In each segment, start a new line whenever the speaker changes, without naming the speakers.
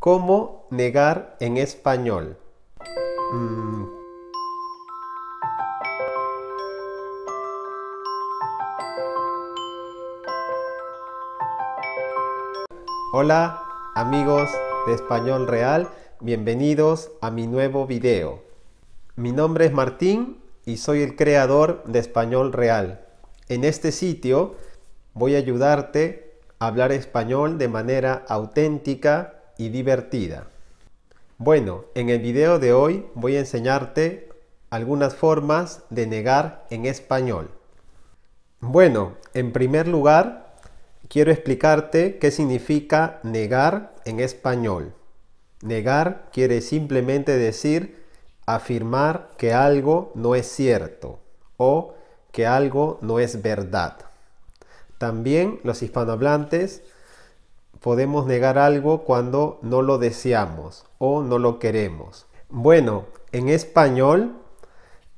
¿Cómo negar en español? Mm. Hola amigos de Español Real, bienvenidos a mi nuevo video. Mi nombre es Martín y soy el creador de Español Real. En este sitio voy a ayudarte a hablar español de manera auténtica divertida. Bueno, en el video de hoy voy a enseñarte algunas formas de negar en español. Bueno, en primer lugar, quiero explicarte qué significa negar en español. Negar quiere simplemente decir afirmar que algo no es cierto o que algo no es verdad. También los hispanohablantes podemos negar algo cuando no lo deseamos o no lo queremos. Bueno, en español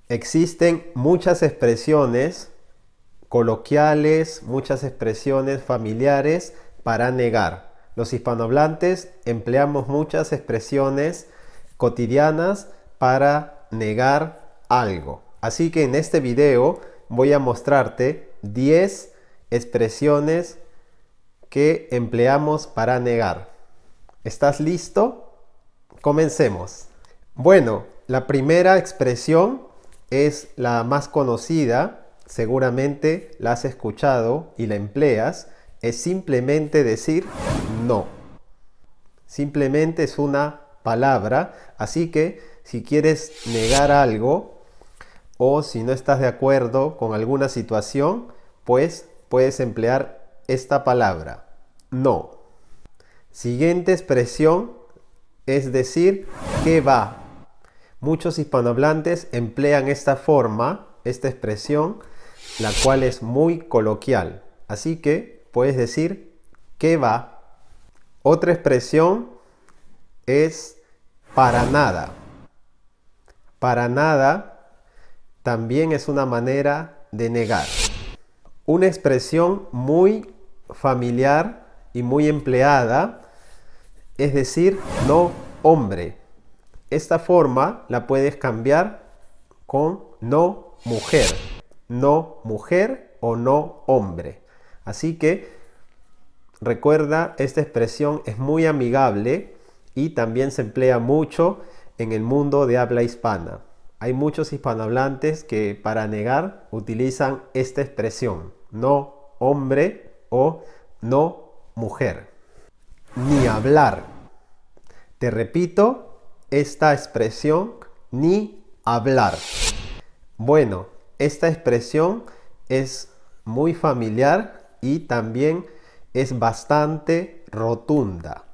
existen muchas expresiones coloquiales, muchas expresiones familiares para negar. Los hispanohablantes empleamos muchas expresiones cotidianas para negar algo. Así que en este video voy a mostrarte 10 expresiones que empleamos para negar. ¿Estás listo? Comencemos. Bueno, la primera expresión es la más conocida, seguramente la has escuchado y la empleas, es simplemente decir no. Simplemente es una palabra, así que si quieres negar algo o si no estás de acuerdo con alguna situación, pues puedes emplear esta palabra, no. Siguiente expresión es decir que va. Muchos hispanohablantes emplean esta forma, esta expresión, la cual es muy coloquial. Así que puedes decir que va. Otra expresión es para nada. Para nada también es una manera de negar. Una expresión muy familiar y muy empleada, es decir, no hombre. Esta forma la puedes cambiar con no mujer, no mujer o no hombre. Así que recuerda, esta expresión es muy amigable y también se emplea mucho en el mundo de habla hispana. Hay muchos hispanohablantes que para negar utilizan esta expresión, no hombre o no mujer. Ni hablar. Te repito esta expresión, ni hablar. Bueno, esta expresión es muy familiar y también es bastante rotunda,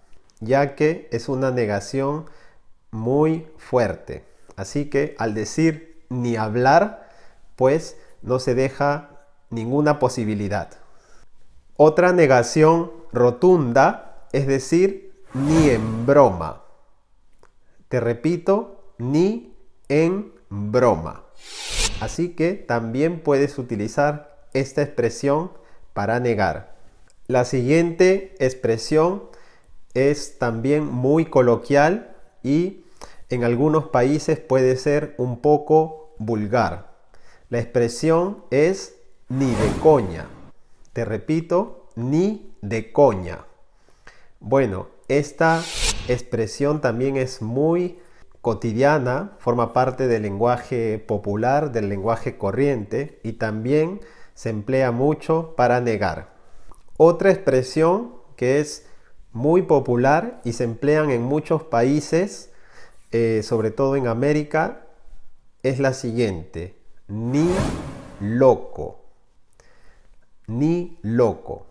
ya que es una negación muy fuerte. Así que al decir ni hablar, pues no se deja ninguna posibilidad. Otra negación rotunda, es decir, ni en broma. Te repito, ni en broma. Así que también puedes utilizar esta expresión para negar. La siguiente expresión es también muy coloquial y en algunos países puede ser un poco vulgar. La expresión es ni de coña. Te repito, ni de coña. Bueno, esta expresión también es muy cotidiana, forma parte del lenguaje popular, del lenguaje corriente y también se emplea mucho para negar. Otra expresión que es muy popular y se emplean en muchos países, eh, sobre todo en América, es la siguiente, ni loco ni loco.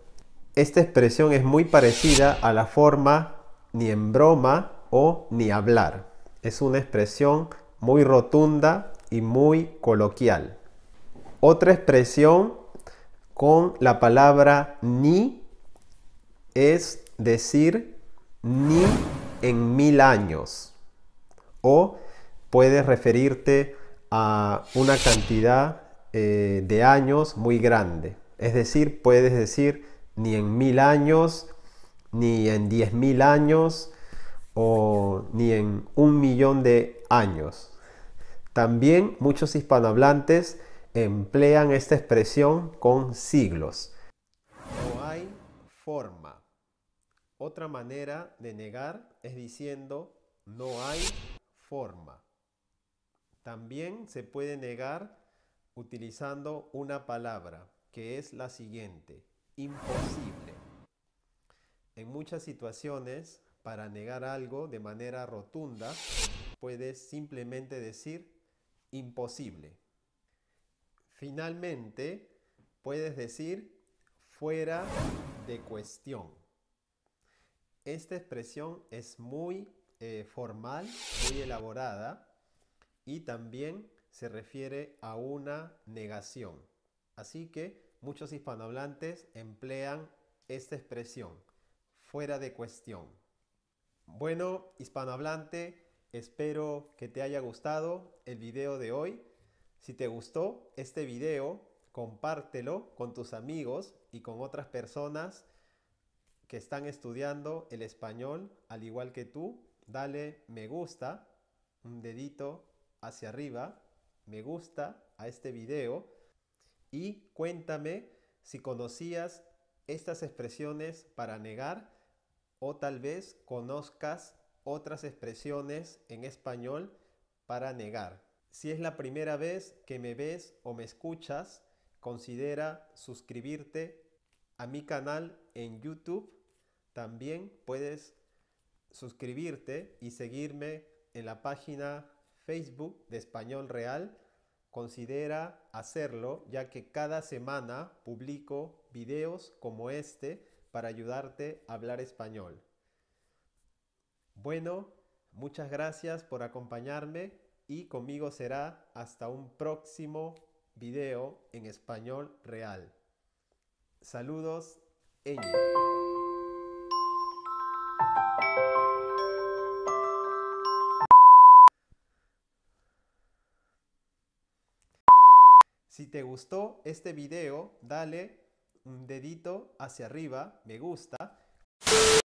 Esta expresión es muy parecida a la forma ni en broma o ni hablar. Es una expresión muy rotunda y muy coloquial. Otra expresión con la palabra ni es decir ni en mil años. O puedes referirte a una cantidad eh, de años muy grande. Es decir, puedes decir ni en mil años, ni en diez mil años, o ni en un millón de años. También muchos hispanohablantes emplean esta expresión con siglos. No hay forma. Otra manera de negar es diciendo no hay forma. También se puede negar utilizando una palabra que es la siguiente, imposible. En muchas situaciones, para negar algo de manera rotunda, puedes simplemente decir imposible. Finalmente, puedes decir fuera de cuestión. Esta expresión es muy eh, formal, muy elaborada y también se refiere a una negación. Así que muchos hispanohablantes emplean esta expresión, fuera de cuestión. Bueno, hispanohablante, espero que te haya gustado el video de hoy. Si te gustó este video, compártelo con tus amigos y con otras personas que están estudiando el español al igual que tú. Dale me gusta, un dedito hacia arriba, me gusta a este video y cuéntame si conocías estas expresiones para negar o tal vez conozcas otras expresiones en español para negar. Si es la primera vez que me ves o me escuchas, considera suscribirte a mi canal en YouTube. También puedes suscribirte y seguirme en la página Facebook de Español Real Considera hacerlo ya que cada semana publico videos como este para ayudarte a hablar español. Bueno, muchas gracias por acompañarme y conmigo será hasta un próximo video en español real. Saludos, Si te gustó este video, dale un dedito hacia arriba, me gusta.